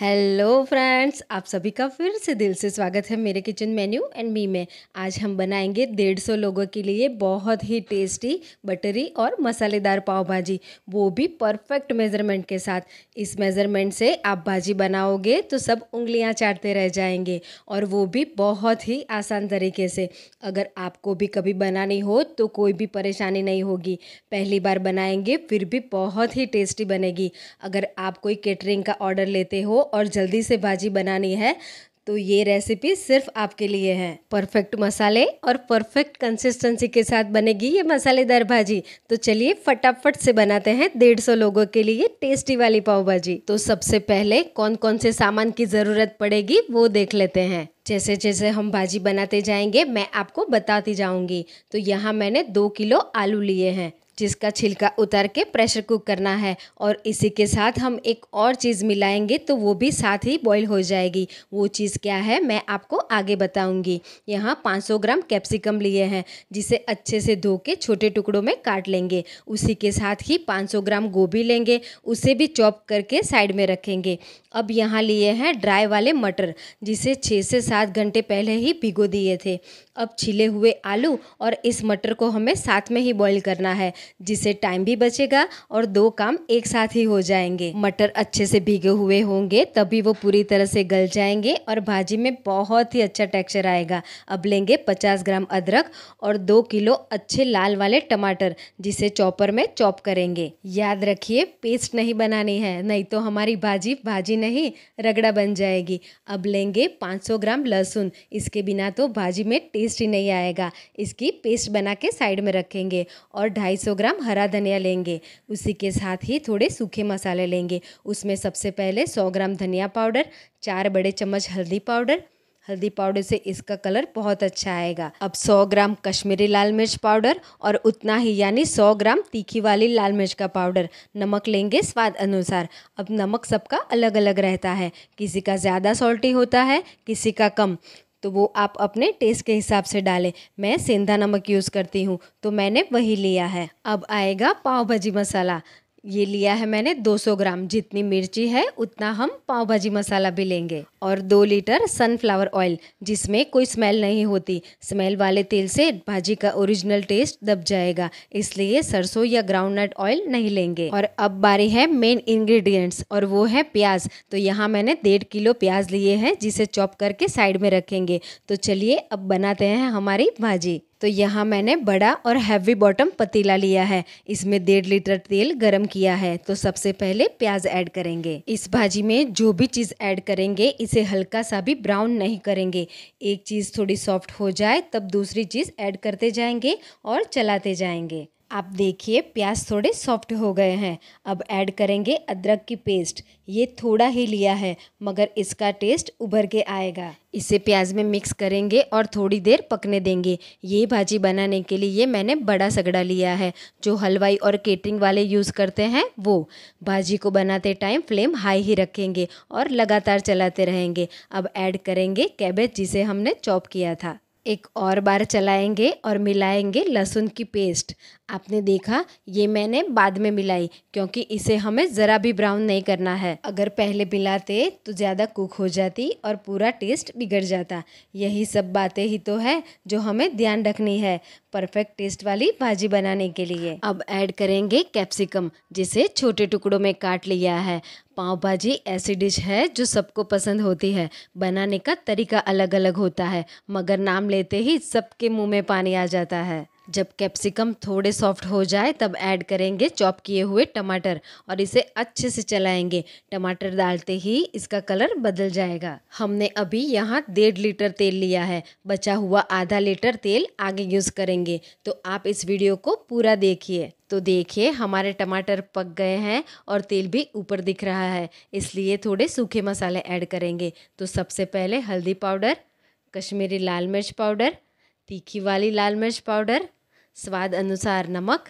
hello friends आप सभी का फिर से दिल से स्वागत है मेरे किचन मेन्यू एंड मी में आज हम बनाएंगे डेढ़ सौ लोगों के लिए बहुत ही टेस्टी बटरी और मसालेदार पाव भाजी वो भी परफेक्ट मेज़रमेंट के साथ इस मेज़रमेंट से आप भाजी बनाओगे तो सब उंगलियां चाटते रह जाएंगे और वो भी बहुत ही आसान तरीके से अगर आपको भी कभी बनानी हो तो कोई भी परेशानी नहीं होगी पहली बार बनाएंगे फिर भी बहुत ही टेस्टी बनेगी अगर आप कोई केटरिंग का ऑर्डर लेते हो और जल्दी से भाजी बनानी है तो ये रेसिपी सिर्फ आपके लिए है परफेक्ट मसाले और परफेक्ट कंसिस्टेंसी के साथ बनेगी ये मसालेदार भाजी तो चलिए फटाफट से बनाते हैं डेढ़ सौ लोगों के लिए टेस्टी वाली पाव भाजी तो सबसे पहले कौन कौन से सामान की ज़रूरत पड़ेगी वो देख लेते हैं जैसे जैसे हम भाजी बनाते जाएंगे मैं आपको बताती जाऊंगी तो यहाँ मैंने दो किलो आलू लिए हैं जिसका छिलका उतार के प्रेशर कुक करना है और इसी के साथ हम एक और चीज़ मिलाएंगे तो वो भी साथ ही बॉईल हो जाएगी वो चीज़ क्या है मैं आपको आगे बताऊंगी यहाँ 500 ग्राम कैप्सिकम लिए हैं जिसे अच्छे से धो के छोटे टुकड़ों में काट लेंगे उसी के साथ ही 500 ग्राम गोभी लेंगे उसे भी चॉप करके साइड में रखेंगे अब यहाँ लिए हैं ड्राई वाले मटर जिसे छः से सात घंटे पहले ही भिगो दिए थे अब छिले हुए आलू और इस मटर को हमें साथ में ही बॉईल करना है जिससे टाइम भी बचेगा और दो काम एक साथ ही हो जाएंगे मटर अच्छे से भीगे हुए होंगे तभी वो पूरी तरह से गल जाएंगे और भाजी में बहुत ही अच्छा टेक्सचर आएगा अब लेंगे 50 ग्राम अदरक और दो किलो अच्छे लाल वाले टमाटर जिसे चॉपर में चॉप करेंगे याद रखिए पेस्ट नहीं बनानी है नहीं तो हमारी भाजी भाजी नहीं रगड़ा बन जाएगी अब लेंगे 500 ग्राम लहसुन इसके बिना तो भाजी में टेस्ट ही नहीं आएगा इसकी पेस्ट बना के साइड में रखेंगे और ढाई 200 ग्राम हरा धनिया लेंगे उसी के साथ ही थोड़े सूखे मसाले लेंगे उसमें सबसे पहले 100 ग्राम धनिया पाउडर चार बड़े चम्मच हल्दी पाउडर हल्दी पाउडर से इसका कलर बहुत अच्छा आएगा अब 100 ग्राम कश्मीरी लाल मिर्च पाउडर और उतना ही यानी 100 ग्राम तीखी वाली लाल मिर्च का पाउडर नमक लेंगे स्वाद अनुसार अब नमक सबका अलग अलग रहता है किसी का ज़्यादा सॉल्टी होता है किसी का कम तो वो आप अपने टेस्ट के हिसाब से डालें मैं सेंधा नमक यूज़ करती हूँ तो मैंने वही लिया है अब आएगा पाव भाजी मसाला ये लिया है मैंने 200 ग्राम जितनी मिर्ची है उतना हम पाव भाजी मसाला भी लेंगे और दो लीटर सनफ्लावर ऑयल जिसमें कोई स्मेल नहीं होती स्मेल वाले तेल से भाजी का ओरिजिनल टेस्ट दब जाएगा इसलिए सरसों या ग्राउंडनट ऑयल नहीं लेंगे और अब बारी है मेन इंग्रेडिएंट्स और वो है प्याज तो यहाँ मैंने डेढ़ किलो प्याज लिए हैं जिसे चॉप करके साइड में रखेंगे तो चलिए अब बनाते हैं हमारी भाजी तो यहाँ मैंने बड़ा और हैवी बॉटम पतीला लिया है इसमें डेढ़ लीटर तेल गरम किया है तो सबसे पहले प्याज ऐड करेंगे इस भाजी में जो भी चीज़ ऐड करेंगे इसे हल्का सा भी ब्राउन नहीं करेंगे एक चीज़ थोड़ी सॉफ्ट हो जाए तब दूसरी चीज़ ऐड करते जाएंगे और चलाते जाएंगे आप देखिए प्याज थोड़े सॉफ्ट हो गए हैं अब ऐड करेंगे अदरक की पेस्ट ये थोड़ा ही लिया है मगर इसका टेस्ट उभर के आएगा इसे प्याज में मिक्स करेंगे और थोड़ी देर पकने देंगे ये भाजी बनाने के लिए ये मैंने बड़ा सगड़ा लिया है जो हलवाई और केटरिंग वाले यूज़ करते हैं वो भाजी को बनाते टाइम फ्लेम हाई ही रखेंगे और लगातार चलाते रहेंगे अब ऐड करेंगे कैबेज जिसे हमने चॉप किया था एक और बार चलाएंगे और मिलाएंगे लहसुन की पेस्ट आपने देखा ये मैंने बाद में मिलाई क्योंकि इसे हमें ज़रा भी ब्राउन नहीं करना है अगर पहले मिलाते तो ज़्यादा कुक हो जाती और पूरा टेस्ट बिगड़ जाता यही सब बातें ही तो है जो हमें ध्यान रखनी है परफेक्ट टेस्ट वाली भाजी बनाने के लिए अब ऐड करेंगे कैप्सिकम जिसे छोटे टुकड़ों में काट लिया है पाव भाजी ऐसी डिश है जो सबको पसंद होती है बनाने का तरीका अलग अलग होता है मगर नाम लेते ही सबके मुंह में पानी आ जाता है जब कैप्सिकम थोड़े सॉफ्ट हो जाए तब ऐड करेंगे चॉप किए हुए टमाटर और इसे अच्छे से चलाएंगे टमाटर डालते ही इसका कलर बदल जाएगा हमने अभी यहाँ डेढ़ लीटर तेल लिया है बचा हुआ आधा लीटर तेल आगे यूज़ करेंगे तो आप इस वीडियो को पूरा देखिए तो देखिए हमारे टमाटर पक गए हैं और तेल भी ऊपर दिख रहा है इसलिए थोड़े सूखे मसाले ऐड करेंगे तो सबसे पहले हल्दी पाउडर कश्मीरी लाल मिर्च पाउडर तीखी वाली लाल मिर्च पाउडर स्वाद अनुसार नमक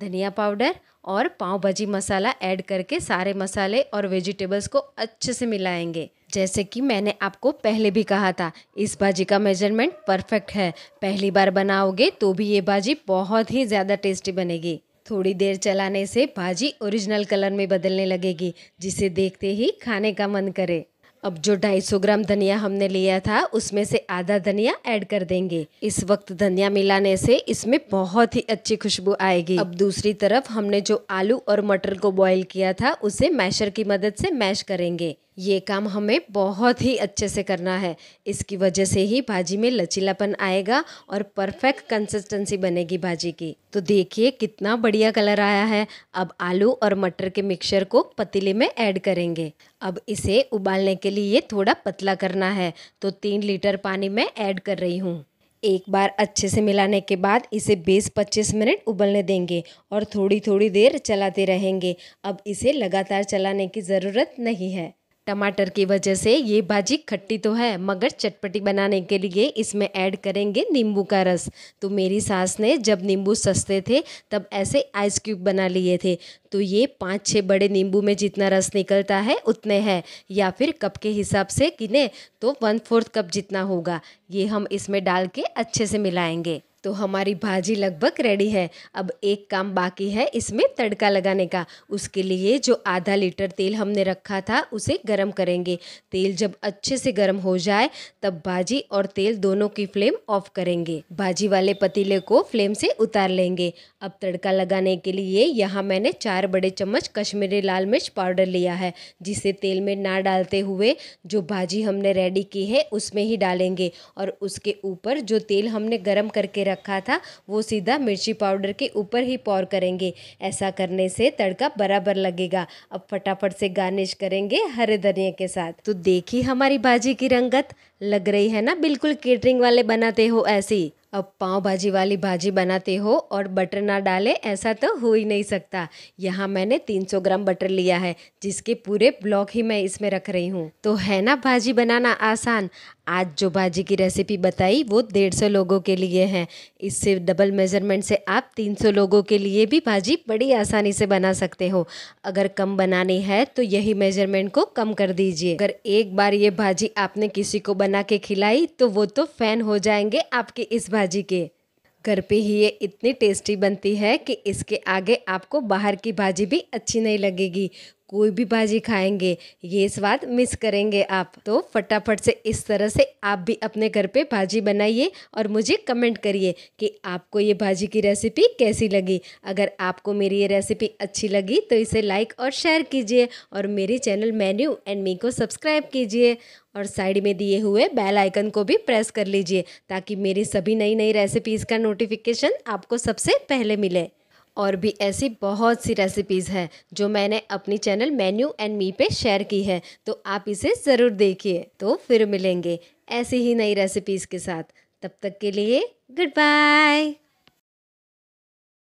धनिया पाउडर और पाव भाजी मसाला ऐड करके सारे मसाले और वेजिटेबल्स को अच्छे से मिलाएंगे जैसे कि मैंने आपको पहले भी कहा था इस भाजी का मेजरमेंट परफेक्ट है पहली बार बनाओगे तो भी ये भाजी बहुत ही ज़्यादा टेस्टी बनेगी थोड़ी देर चलाने से भाजी ओरिजिनल कलर में बदलने लगेगी जिसे देखते ही खाने का मन करे अब जो 250 ग्राम धनिया हमने लिया था उसमें से आधा धनिया ऐड कर देंगे इस वक्त धनिया मिलाने से इसमें बहुत ही अच्छी खुशबू आएगी अब दूसरी तरफ हमने जो आलू और मटर को बॉईल किया था उसे मैशर की मदद से मैश करेंगे ये काम हमें बहुत ही अच्छे से करना है इसकी वजह से ही भाजी में लचीलापन आएगा और परफेक्ट कंसिस्टेंसी बनेगी भाजी की तो देखिए कितना बढ़िया कलर आया है अब आलू और मटर के मिक्सचर को पतीले में ऐड करेंगे अब इसे उबालने के लिए थोड़ा पतला करना है तो तीन लीटर पानी में ऐड कर रही हूँ एक बार अच्छे से मिलाने के बाद इसे 20-25 मिनट उबलने देंगे और थोड़ी थोड़ी देर चलाते रहेंगे अब इसे लगातार चलाने की ज़रूरत नहीं है टमाटर की वजह से ये भाजी खट्टी तो है मगर चटपटी बनाने के लिए इसमें ऐड करेंगे नींबू का रस तो मेरी सास ने जब नींबू सस्ते थे तब ऐसे आइस क्यूब बना लिए थे तो ये पाँच छः बड़े नींबू में जितना रस निकलता है उतने हैं या फिर कप के हिसाब से गिने तो वन फोर्थ कप जितना होगा ये हम इसमें डाल के अच्छे से मिलाएँगे तो हमारी भाजी लगभग रेडी है अब एक काम बाकी है इसमें तड़का लगाने का उसके लिए जो आधा लीटर तेल हमने रखा था उसे गर्म करेंगे तेल जब अच्छे से गर्म हो जाए तब भाजी और तेल दोनों की फ्लेम ऑफ करेंगे भाजी वाले पतीले को फ्लेम से उतार लेंगे अब तड़का लगाने के लिए यहाँ मैंने चार बड़े चम्मच कश्मीरी लाल मिर्च पाउडर लिया है जिसे तेल में ना डालते हुए जो भाजी हमने रेडी की है उसमें ही डालेंगे और उसके ऊपर जो तेल हमने गर्म करके रखा था वो सीधा मिर्ची पाउडर के ऊपर ही पौर करेंगे ऐसा करने से तड़का बराबर लगेगा अब फटाफट से गार्निश करेंगे हरे धनिया के साथ तो देखी हमारी भाजी की रंगत लग रही है ना बिल्कुल केटरिंग वाले बनाते हो ऐसी अब पाव भाजी वाली भाजी बनाते हो और बटर ना डाले ऐसा तो हो ही नहीं सकता यहाँ मैंने 300 ग्राम बटर लिया है जिसके पूरे ब्लॉक ही मैं इसमें रख रही हूँ तो है ना भाजी बनाना आसान आज जो भाजी की रेसिपी बताई वो डेढ़ सौ लोगों के लिए है इससे डबल मेज़रमेंट से आप तीन सौ लोगों के लिए भी भाजी बड़ी आसानी से बना सकते हो अगर कम बनानी है तो यही मेज़रमेंट को कम कर दीजिए अगर एक बार ये भाजी आपने किसी को बना के खिलाई तो वो तो फ़ैन हो जाएंगे आपके इस भाजी के घर पे ही ये इतनी टेस्टी बनती है कि इसके आगे आपको बाहर की भाजी भी अच्छी नहीं लगेगी कोई भी भाजी खाएंगे ये स्वाद मिस करेंगे आप तो फटाफट से इस तरह से आप भी अपने घर पे भाजी बनाइए और मुझे कमेंट करिए कि आपको ये भाजी की रेसिपी कैसी लगी अगर आपको मेरी ये रेसिपी अच्छी लगी तो इसे लाइक और शेयर कीजिए और मेरे चैनल मेन्यू एंड मी को सब्सक्राइब कीजिए और साइड में दिए हुए बेल आइकन को भी प्रेस कर लीजिए ताकि मेरी सभी नई नई रेसिपीज़ का नोटिफिकेशन आपको सबसे पहले मिले और भी ऐसी बहुत सी रेसिपीज़ हैं जो मैंने अपनी चैनल मेन्यू एंड मी पे शेयर की है तो आप इसे ज़रूर देखिए तो फिर मिलेंगे ऐसी ही नई रेसिपीज़ के साथ तब तक के लिए गुड बाय